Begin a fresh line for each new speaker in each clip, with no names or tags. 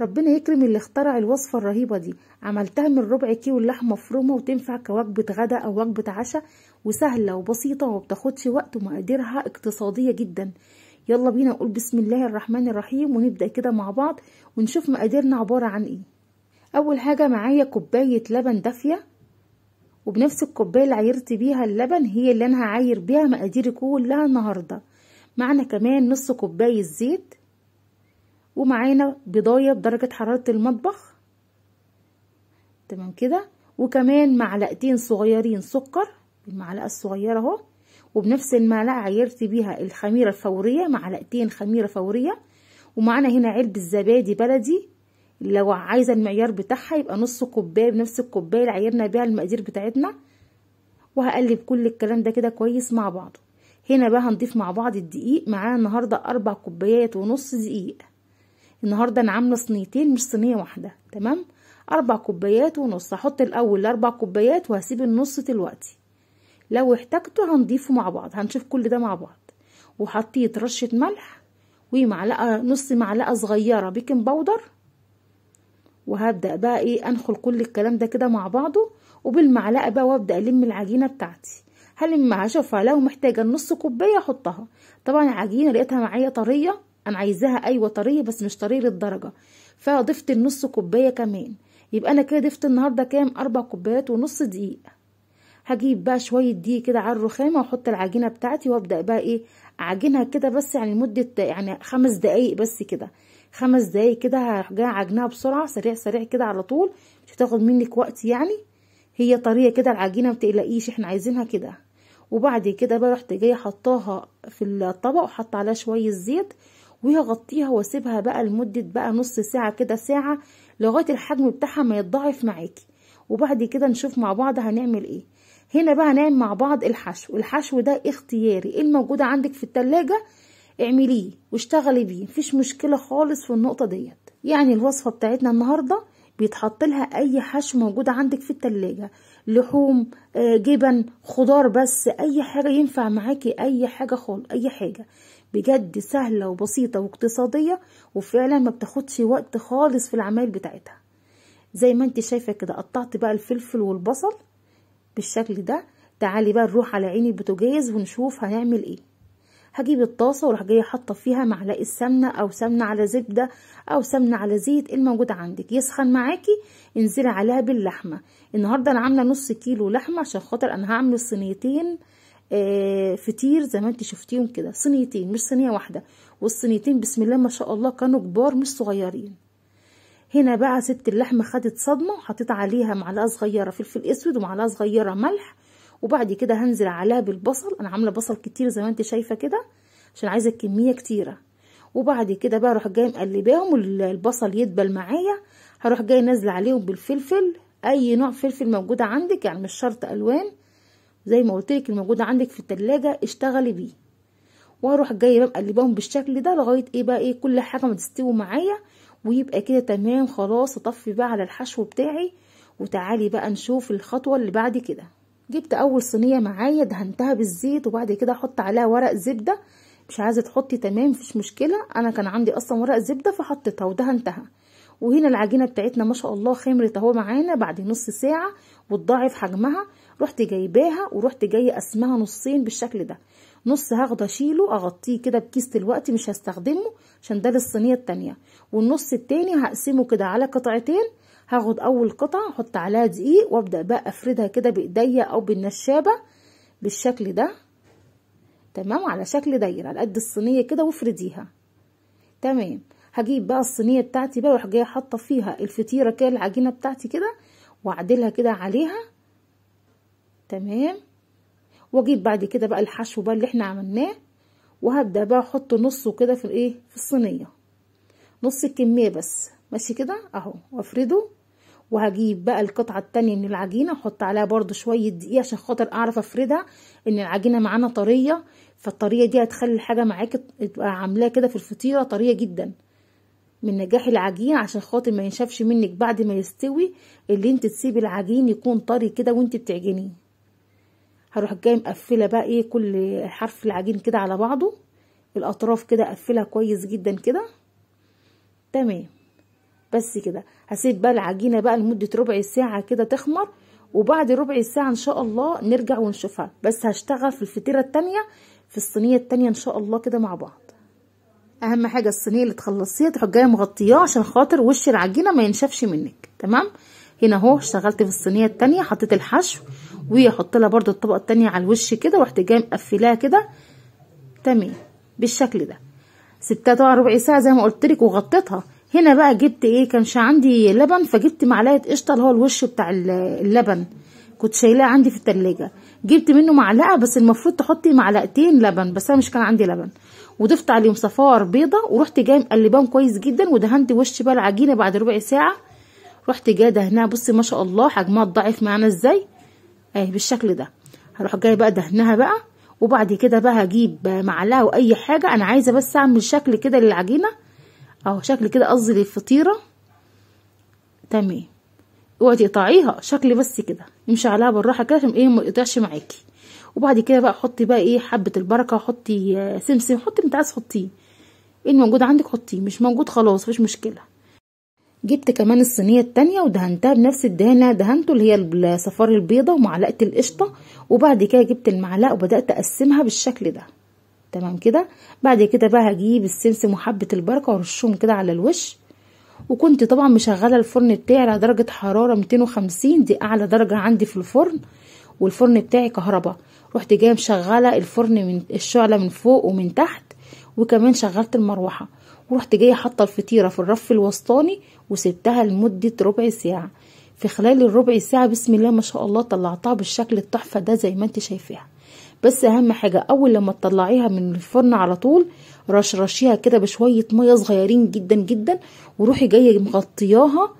ربنا يكرم اللي اخترع الوصفة الرهيبة دي عملتها من ربع كيلو لحمة مفرومة وتنفع كوجبة غدا أو وجبة عشاء وسهلة وبسيطة ومبتاخدش وقت ومقاديرها اقتصادية جدا يلا بينا نقول بسم الله الرحمن الرحيم ونبدأ كده مع بعض ونشوف مقاديرنا عبارة عن ايه أول حاجة معايا كوباية لبن دافية وبنفس الكوباية اللي عايرت بيها اللبن هي اللي أنا هعاير بيها مقاديري كلها النهاردة معنا كمان نص كوباية زيت ومعانا بضاية بدرجة حرارة المطبخ تمام كده وكمان معلقتين صغيرين سكر المعلقة الصغيرة اهو وبنفس المعلقة عيرت بيها الخميرة الفورية معلقتين خميرة فورية ومعانا هنا علبة زبادي بلدي لو عايزة المعيار بتاعها يبقى نص كوباية بنفس الكوباية اللي عيرنا بيها المقادير بتاعتنا وهقلب كل الكلام ده كده كويس مع بعضه هنا بقى هنضيف مع بعض الدقيق معانا النهاردة أربع كوبايات ونص دقيق النهارده انا عامله صينيتين مش صينيه واحده تمام اربع كوبايات ونص هحط الاول اربع كوبايات وهسيب النص دلوقتي لو احتاجته هنضيفه مع بعض هنشوف كل ده مع بعض وحطيت رشه ملح ومعلقه نص معلقه صغيره بيكنج باودر وهبدا بقى ايه انخل كل الكلام ده كده مع بعضه وبالمعلقه بقى وابدا الم العجينه بتاعتي هلمها اشوفها لو محتاجه نص كوبايه احطها طبعا العجينه لقيتها معايا طريه انا عايزاها ايوه طريه بس مش طريه للدرجه فضفت النص كوبايه كمان يبقى انا كده ضفت النهارده كام اربع كوبايات ونص دقيق هجيب بقى شويه دقيق كده على الرخامه واحط العجينه بتاعتي وابدا بقى ايه اعجنها كده بس يعني لمده يعني خمس دقايق بس كده خمس دقايق كده هجي عجنها بسرعه سريع سريع كده على طول مش هتاخد منك وقت يعني هي طريه كده العجينه متقلقيش احنا عايزينها كده وبعد كده بقى رحت جايه حطاها في الطبق وحط عليها شويه زيت وهغطيها واسيبها بقى لمدة بقى نص ساعة كده ساعة لغاية الحجم بتاعها ما يتضاعف معاكي وبعد كده نشوف مع بعض هنعمل ايه هنا بقى هنعمل مع بعض الحشو الحشو ده اختياري إيه الموجودة عندك في التلاجة اعمليه واشتغلي بيه مفيش مشكلة خالص في النقطة ديت يعني الوصفة بتاعتنا النهاردة بيتحط لها اي حشو موجودة عندك في التلاجة لحوم آه، جبن خضار بس اي حاجة ينفع معاكي اي حاجة خالص اي حاجة بجد سهلة وبسيطة واقتصادية وفعلا ما بتاخدش وقت خالص في العمايل بتاعتها زي ما انت شايفة كده قطعت بقى الفلفل والبصل بالشكل ده تعالي بقى نروح على عين البوتاجاز ونشوف هنعمل ايه هجيب الطاسة وراح جاية حاطة فيها معلقة سمنة أو سمنة على زبدة أو سمنة على زيت الموجود عندك يسخن معاكي انزلي عليها باللحمة النهاردة أنا عاملة نص كيلو لحمة عشان خاطر أنا هعمل صينيتين آه، فطير زي ما انت شفتيهم كده صينيتين مش صينيه واحده والصينيتين بسم الله ما شاء الله كانوا كبار مش صغيرين هنا بقى ست اللحمه خدت صدمه حطيت عليها معلقه صغيره فلفل اسود ومعلقه صغيره ملح وبعد كده هنزل عليها بالبصل انا عامله بصل كتير زي ما انت شايفه كده عشان عايزه الكميه كتيره وبعد كده بقى اروح جايه مقلباهم البصل يدبل معايا هروح جايه نازله عليهم بالفلفل اي نوع فلفل موجود عندك يعني مش شرط الوان زي ما قلت لك الموجود عندك في التلاجة اشتغلي بيه واروح جايه بقى بالشكل ده لغايه ايه بقى ايه كل حاجه ما تستوي معايا ويبقى كده تمام خلاص اطفي بقى على الحشو بتاعي وتعالي بقى نشوف الخطوه اللي بعد كده جبت اول صينيه معايا دهنتها بالزيت وبعد كده احط عليها ورق زبده مش عايزه تحطي تمام مفيش مشكله انا كان عندي اصلا ورق زبده فحطيتها ودهنتها وهنا العجينه بتاعتنا ما شاء الله خمرت اهو معانا بعد نص ساعه وتضاعف حجمها رحت جايباها ورحت جايه قسمها نصين بالشكل ده نص هاخده اشيله اغطيه كده بكيس دلوقتي مش هستخدمه عشان ده للصينيه التانيه والنص التاني هقسمه كده على قطعتين هاخد اول قطعه احط عليها دقيق وابدا بقى افردها كده بايديا او بالنشابه بالشكل ده تمام على شكل دايره على قد الصينيه كده وافرديها تمام هجيب بقى الصينيه بتاعتي بقى واروح جايه حاطه فيها الفطيره كده العجينه بتاعتي كده واعدلها كده عليها تمام واجيب بعد كده بقى الحشو بقى اللي احنا عملناه وهبدا بقى احط نصه كده في الايه في الصينيه نص الكميه بس ماشي كده اهو وافرده وهجيب بقى القطعه التانية من العجينه احط عليها برده شويه دقيق عشان خاطر اعرف افردها ان العجينه معانا طريه فالطريه دي هتخلي الحاجه معاك تبقى عاملاه كده في الفطيره طريه جدا من نجاح العجين عشان خاطر ما ينشفش منك بعد ما يستوي اللي انت تسيبي العجين يكون طري كده وانت بتعجنيه هروح جاي مقفله بقى ايه كل حرف العجين كده على بعضه الاطراف كده اقفلها كويس جدا كده تمام بس كده هسيب بقى العجينه بقى لمده ربع ساعه كده تخمر وبعد ربع ساعه ان شاء الله نرجع ونشوفها بس هشتغل في الفطيره التانية في الصينيه التانية ان شاء الله كده مع بعض اهم حاجه الصينيه اللي تخلصيها تحط جايه مغطياه عشان خاطر وش العجينه ما ينشفش منك تمام هنا اهو اشتغلت في الصينيه التانية حطيت الحشو وهحط لها برده الطبقه التانية على الوش كده ورحت جايه مقفلاها كده تمام بالشكل ده سبتها طبعا ربع ساعه زي ما قلت لك وغطيتها هنا بقى جبت ايه كانش عندي لبن فجبت معلقه قشطه اللي هو الوش بتاع اللبن كنت شايلاه عندي في التلاجة جبت منه معلقه بس المفروض تحطي معلقتين لبن بس انا مش كان عندي لبن وضفت عليهم صفار بيضه ورحت جايه مقلباهم كويس جدا ودهنت وش بقى العجينه بعد ربع ساعه رحت جايه دهنها بصي ما شاء الله حجمها اتضاعف معانا ازاي اهي بالشكل ده هروح جايه بقى دهنها بقى وبعد كده بقى هجيب معلقه واي حاجه انا عايزه بس اعمل شكل كده للعجينه اهو شكل كده قصدي للفطيره تمام اوعي تقطعيها شكل بس كده امشي عليها بالراحه كده عشان ايه ما يقطعش معاكي وبعد كده بقى حطي بقى ايه حبه البركه حطي سمسم حطي انت عايز حطيه إيه الموجود عندك حطيه مش موجود خلاص مفيش مشكله جبت كمان الصينية التانية ودهنتها بنفس الدهنة دهنته اللي هي الصفار البيضة ومعلقة القشطة وبعد كده جبت المعلقة وبدأت أقسمها بالشكل ده تمام كده بعد كده بقى هجيب السمسم وحبة البركة وارشهم كده على الوش وكنت طبعا مشغلة الفرن بتاعي على درجة حرارة 250 دي أعلى درجة عندي في الفرن والفرن بتاعي كهربا رحت جايه مشغلة الفرن من الشعلة من فوق ومن تحت وكمان شغلت المروحة ورحت جايه حاطه الفطيره في الرف الوسطاني وسبتها لمده ربع ساعه في خلال الربع ساعه بسم الله ما شاء الله طلعتها بالشكل التحفه ده زي ما انت شايفاها بس اهم حاجه اول لما تطلعيها من الفرن على طول رشرشيها كده بشويه ميه صغيرين جدا جدا وروحي جايه مغطياها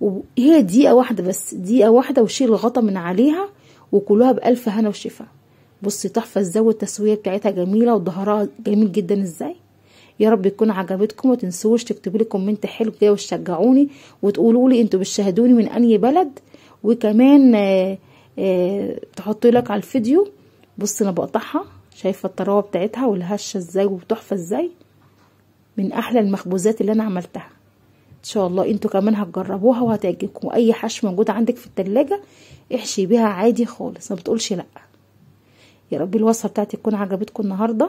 وهي دقيقه واحده بس دقيقه واحده وشيل الغطا من عليها وكلها بالف هنا وشفا بصي تحفه ازاي التسويه بتاعتها جميله وظهرها جميل جدا ازاي يا رب تكون عجبتكم وتنسوش تكتبوا لي كومنت حلو كده وتشجعوني وتقولوا لي انتوا بتشاهدوني من انهي بلد وكمان آه، آه، تحطوا لك على الفيديو بص انا بقطعها شايفه الطراوه بتاعتها والهشه ازاي وتحفه ازاي من احلى المخبوزات اللي انا عملتها ان شاء الله انتوا كمان هتجربوها وهتعجبكم اي حش موجود عندك في التلاجة احشي بيها عادي خالص ما بتقولش لا يا رب الوصفه بتاعتي تكون عجبتكم النهارده